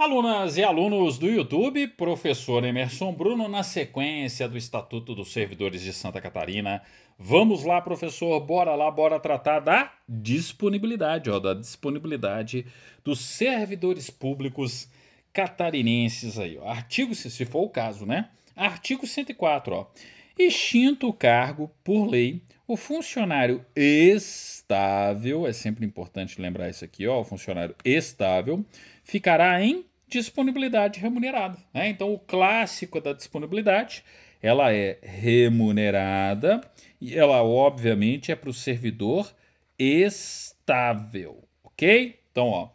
Alunas e alunos do YouTube, professor Emerson Bruno, na sequência do Estatuto dos Servidores de Santa Catarina. Vamos lá, professor, bora lá, bora tratar da disponibilidade, ó, da disponibilidade dos servidores públicos catarinenses aí. Ó. Artigo, se for o caso, né? Artigo 104, ó. Extinto o cargo por lei, o funcionário estável, é sempre importante lembrar isso aqui, ó, o funcionário estável ficará em disponibilidade remunerada. Né? Então, o clássico da disponibilidade, ela é remunerada e ela, obviamente, é para o servidor estável, ok? Então, ó,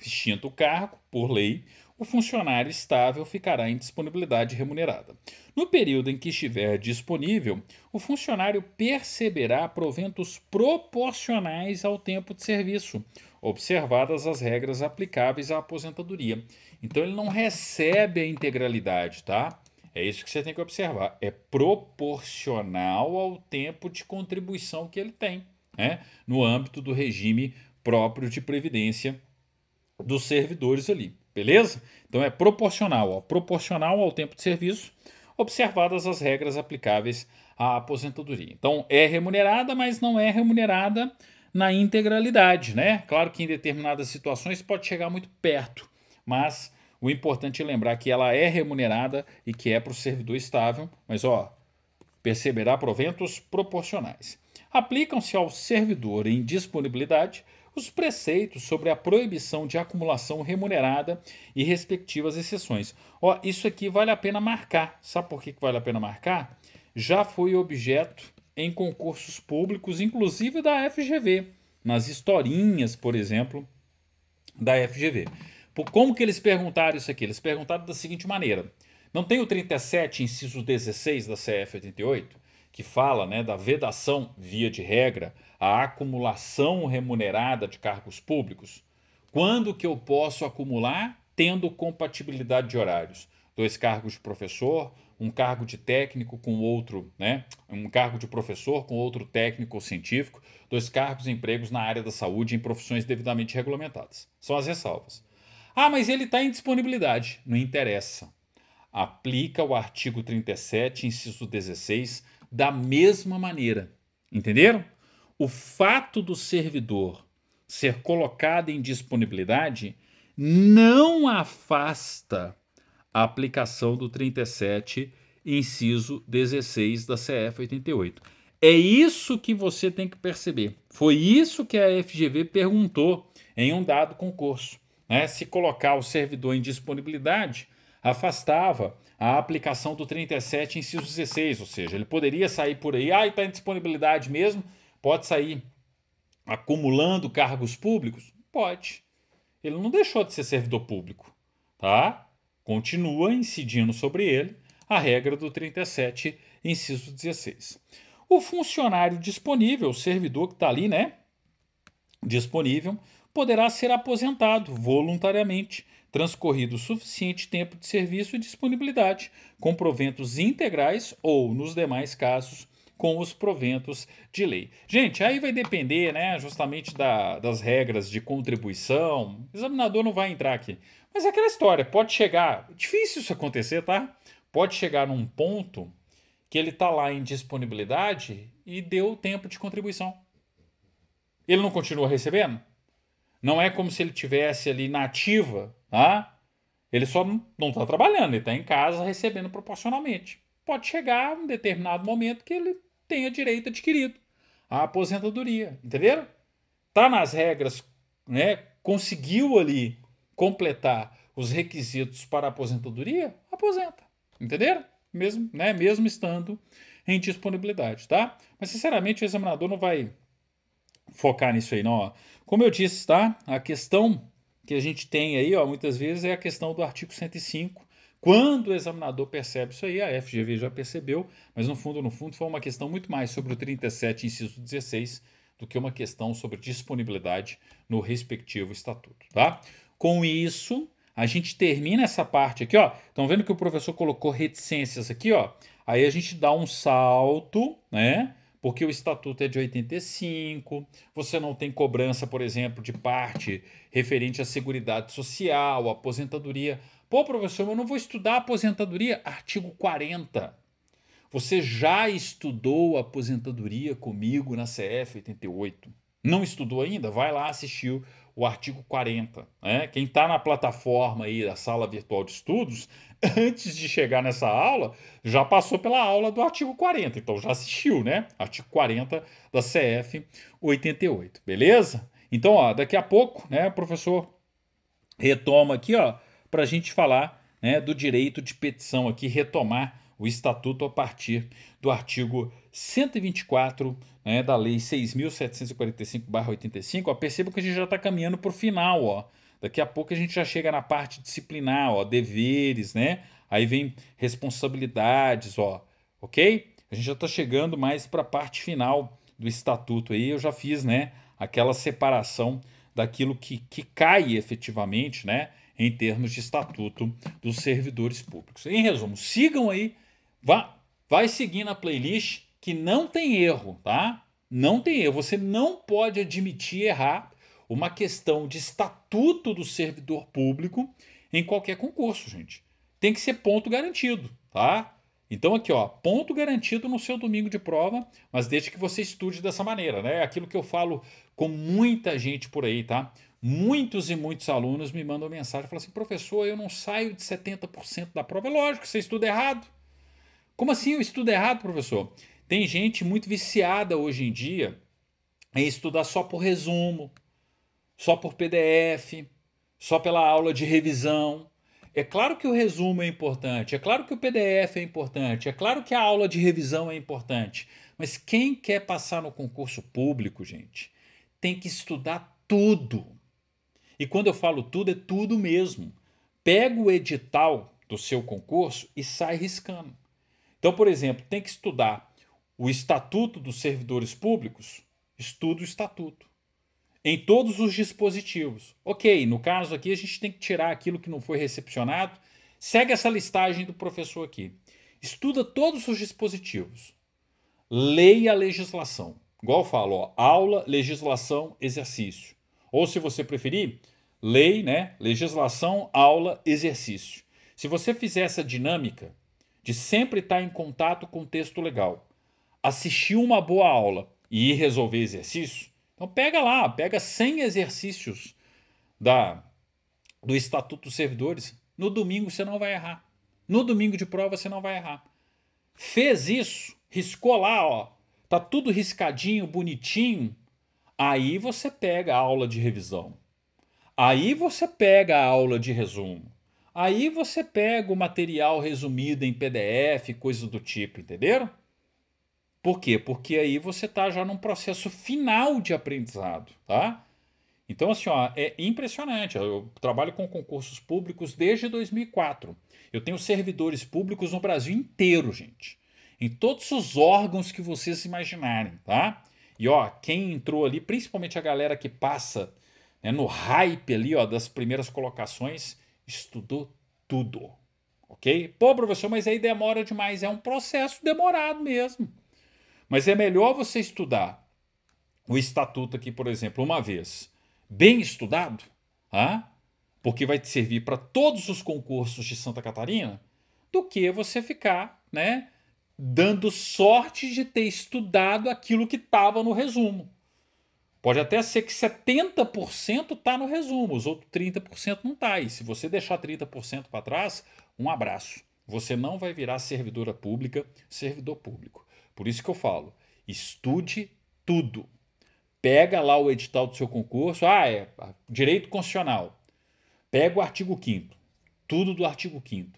extinto o cargo, por lei, o funcionário estável ficará em disponibilidade remunerada. No período em que estiver disponível, o funcionário perceberá proventos proporcionais ao tempo de serviço, observadas as regras aplicáveis à aposentadoria. Então ele não recebe a integralidade, tá? É isso que você tem que observar. É proporcional ao tempo de contribuição que ele tem, né? No âmbito do regime próprio de previdência dos servidores ali. Beleza? Então é proporcional, ó, proporcional ao tempo de serviço, observadas as regras aplicáveis à aposentadoria. Então é remunerada, mas não é remunerada na integralidade, né? Claro que em determinadas situações pode chegar muito perto, mas o importante é lembrar que ela é remunerada e que é para o servidor estável, mas ó, perceberá proventos proporcionais. Aplicam-se ao servidor em disponibilidade os preceitos sobre a proibição de acumulação remunerada e respectivas exceções. Ó, isso aqui vale a pena marcar. Sabe por que vale a pena marcar? Já foi objeto em concursos públicos, inclusive da FGV, nas historinhas, por exemplo, da FGV. Como que eles perguntaram isso aqui? Eles perguntaram da seguinte maneira: não tem o 37, inciso 16 da CF 88? que fala né, da vedação, via de regra, à acumulação remunerada de cargos públicos. Quando que eu posso acumular? Tendo compatibilidade de horários. Dois cargos de professor, um cargo de técnico com outro, né? Um cargo de professor com outro técnico ou científico, dois cargos e empregos na área da saúde em profissões devidamente regulamentadas. São as ressalvas. Ah, mas ele está em disponibilidade. Não interessa. Aplica o artigo 37, inciso 16 da mesma maneira. Entenderam? O fato do servidor ser colocado em disponibilidade não afasta a aplicação do 37, inciso 16 da CF 88. É isso que você tem que perceber. Foi isso que a FGV perguntou em um dado concurso. Né? Se colocar o servidor em disponibilidade, afastava a aplicação do 37, inciso 16, ou seja, ele poderia sair por aí, ah, está em disponibilidade mesmo, pode sair acumulando cargos públicos? Pode. Ele não deixou de ser servidor público, tá? Continua incidindo sobre ele a regra do 37, inciso 16. O funcionário disponível, o servidor que está ali, né? disponível, poderá ser aposentado voluntariamente, transcorrido o suficiente tempo de serviço e disponibilidade, com proventos integrais ou, nos demais casos, com os proventos de lei. Gente, aí vai depender, né, justamente da, das regras de contribuição. O examinador não vai entrar aqui. Mas é aquela história, pode chegar, difícil isso acontecer, tá? Pode chegar num ponto que ele tá lá em disponibilidade e deu tempo de contribuição ele não continua recebendo. Não é como se ele tivesse ali na ativa, tá? Ele só não está trabalhando, ele está em casa recebendo proporcionalmente. Pode chegar um determinado momento que ele tenha direito adquirido à aposentadoria, entendeu? Tá nas regras, né? Conseguiu ali completar os requisitos para a aposentadoria, aposenta, entendeu? Mesmo, né? Mesmo estando em disponibilidade, tá? Mas sinceramente o examinador não vai focar nisso aí, não. Ó. Como eu disse, tá? A questão que a gente tem aí, ó, muitas vezes, é a questão do artigo 105. Quando o examinador percebe isso aí, a FGV já percebeu, mas no fundo, no fundo, foi uma questão muito mais sobre o 37, inciso 16, do que uma questão sobre disponibilidade no respectivo estatuto, tá? Com isso, a gente termina essa parte aqui, ó. Estão vendo que o professor colocou reticências aqui, ó. Aí a gente dá um salto, né? porque o estatuto é de 85, você não tem cobrança, por exemplo, de parte referente à seguridade social, aposentadoria. Pô, professor, eu não vou estudar aposentadoria, artigo 40. Você já estudou aposentadoria comigo na CF 88? Não estudou ainda? Vai lá assistir o artigo 40. Né? Quem está na plataforma aí da sala virtual de estudos, antes de chegar nessa aula, já passou pela aula do artigo 40, então já assistiu, né? Artigo 40 da CF 88, beleza? Então, ó, daqui a pouco, né, professor retoma aqui, ó, para a gente falar né, do direito de petição aqui, retomar o estatuto a partir do artigo 124 né, da Lei 6.745-85. Perceba que a gente já está caminhando para o final. Ó. Daqui a pouco a gente já chega na parte disciplinar, ó, deveres, né? Aí vem responsabilidades, ó, ok? A gente já está chegando mais para a parte final do estatuto aí. Eu já fiz, né? Aquela separação daquilo que, que cai efetivamente, né? Em termos de estatuto dos servidores públicos. Em resumo, sigam aí vai seguindo a playlist que não tem erro, tá? Não tem erro. Você não pode admitir errar uma questão de estatuto do servidor público em qualquer concurso, gente. Tem que ser ponto garantido, tá? Então aqui, ó, ponto garantido no seu domingo de prova, mas desde que você estude dessa maneira, né? Aquilo que eu falo com muita gente por aí, tá? Muitos e muitos alunos me mandam mensagem e falam assim: "Professor, eu não saio de 70% da prova". É lógico, você estuda errado. Como assim eu estudo errado, professor? Tem gente muito viciada hoje em dia em estudar só por resumo, só por PDF, só pela aula de revisão. É claro que o resumo é importante, é claro que o PDF é importante, é claro que a aula de revisão é importante, mas quem quer passar no concurso público, gente, tem que estudar tudo. E quando eu falo tudo, é tudo mesmo. Pega o edital do seu concurso e sai riscando. Então, por exemplo, tem que estudar o Estatuto dos Servidores Públicos, estuda o Estatuto. Em todos os dispositivos. Ok, no caso aqui a gente tem que tirar aquilo que não foi recepcionado. Segue essa listagem do professor aqui. Estuda todos os dispositivos. Leia a legislação. Igual eu falo, ó, aula, legislação, exercício. Ou se você preferir, lei, né? Legislação, aula, exercício. Se você fizer essa dinâmica, de sempre estar em contato com o texto legal, assistir uma boa aula e ir resolver exercício, então pega lá, pega 100 exercícios da do Estatuto dos Servidores, no domingo você não vai errar. No domingo de prova você não vai errar. Fez isso, riscou lá, ó, tá tudo riscadinho, bonitinho, aí você pega a aula de revisão. Aí você pega a aula de resumo. Aí você pega o material resumido em PDF, coisas do tipo, entenderam? Por quê? Porque aí você está já num processo final de aprendizado, tá? Então, assim, ó, é impressionante. Eu trabalho com concursos públicos desde 2004. Eu tenho servidores públicos no Brasil inteiro, gente. Em todos os órgãos que vocês imaginarem, tá? E, ó, quem entrou ali, principalmente a galera que passa né, no hype ali, ó, das primeiras colocações, estudou tudo. Ok? Pô, professor, mas aí demora demais. É um processo demorado mesmo. Mas é melhor você estudar o estatuto aqui, por exemplo, uma vez bem estudado, ah, porque vai te servir para todos os concursos de Santa Catarina, do que você ficar né, dando sorte de ter estudado aquilo que estava no resumo. Pode até ser que 70% está no resumo, os outros 30% não está. E se você deixar 30% para trás, um abraço. Você não vai virar servidora pública, servidor público. Por isso que eu falo, estude tudo. Pega lá o edital do seu concurso, ah, é direito constitucional. Pega o artigo 5 tudo do artigo 5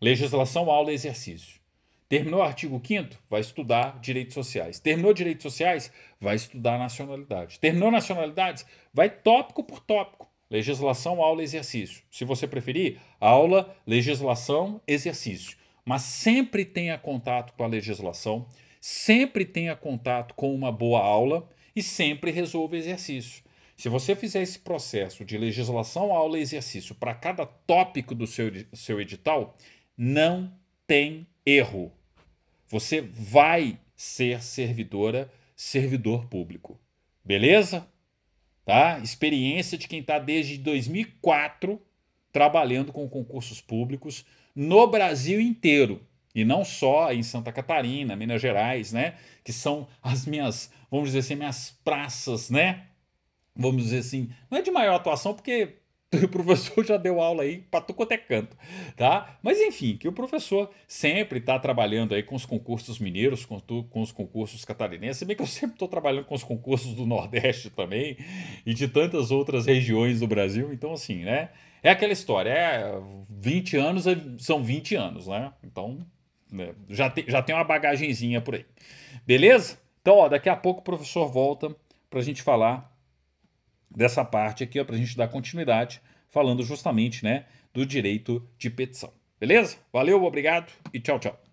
Legislação, aula e exercício. Terminou o artigo 5 vai estudar direitos sociais. Terminou direitos sociais, vai estudar nacionalidade. Terminou nacionalidades, vai tópico por tópico. Legislação, aula, exercício. Se você preferir, aula, legislação, exercício. Mas sempre tenha contato com a legislação, sempre tenha contato com uma boa aula e sempre resolva exercício. Se você fizer esse processo de legislação, aula e exercício para cada tópico do seu, seu edital, não tem erro. Você vai ser servidora, servidor público. Beleza? Tá? Experiência de quem está desde 2004 trabalhando com concursos públicos no Brasil inteiro. E não só em Santa Catarina, Minas Gerais, né? Que são as minhas, vamos dizer assim, minhas praças, né? Vamos dizer assim, não é de maior atuação, porque o professor já deu aula aí para tu quanto é canto, tá? Mas enfim, que o professor sempre está trabalhando aí com os concursos mineiros, com, tu, com os concursos catarinenses, se bem que eu sempre estou trabalhando com os concursos do Nordeste também e de tantas outras regiões do Brasil, então assim, né? É aquela história, é 20 anos é, são 20 anos, né? Então né? já, te, já tem uma bagagenzinha por aí, beleza? Então, ó, daqui a pouco o professor volta para a gente falar dessa parte aqui, para a gente dar continuidade, falando justamente né, do direito de petição. Beleza? Valeu, obrigado e tchau, tchau.